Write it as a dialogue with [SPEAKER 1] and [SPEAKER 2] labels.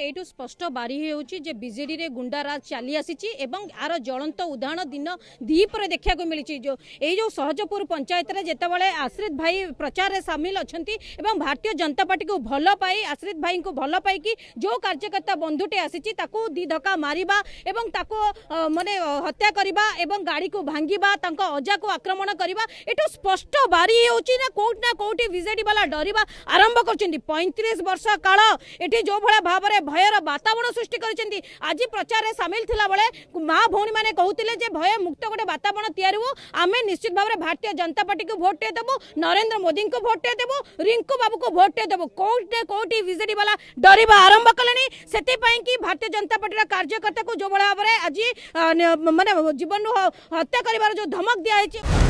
[SPEAKER 1] you स्पष्ट बारी जे BJD रे गुंडा चली आसी आर ज्वलत उदाहरण दिन दीप्र देखा मिली जो यही जो सहजपुर पंचायत जिते आश्रित भाई प्रचार में सामिल अच्छा भारतीय जनता पार्टी को भल पाई आश्रित भाई को भल पाई जो कार्यकर्ता बंधुटे आसी दिधका मार मान हत्या करने गाड़ी को भांग अजा को आक्रमण करवा यू स्पष्ट बारी कौटना कौटी विजेड बाला डर आरंभ कर पैंतीस वर्ष काल ये जो भाव में भयर वातावरण सृष्टि कर आज प्रचार में सामिल था बेले माँ भौणी मैंने कहते भय मुक्त गोटे वातावरण तैयार आम निश्चित भाव भारतीय जनता पार्टी को भोटे देव नरेन्द्र मोदी को भोटे देवु रिंकू बाबू को भोटे देवु कौटे कौटी विजे वाला डर आरंभ कले से कि भारतीय जनता पार्टी कार्यकर्ता को जो भाव में आज मान जीवन हत्या करार धमक दिखाई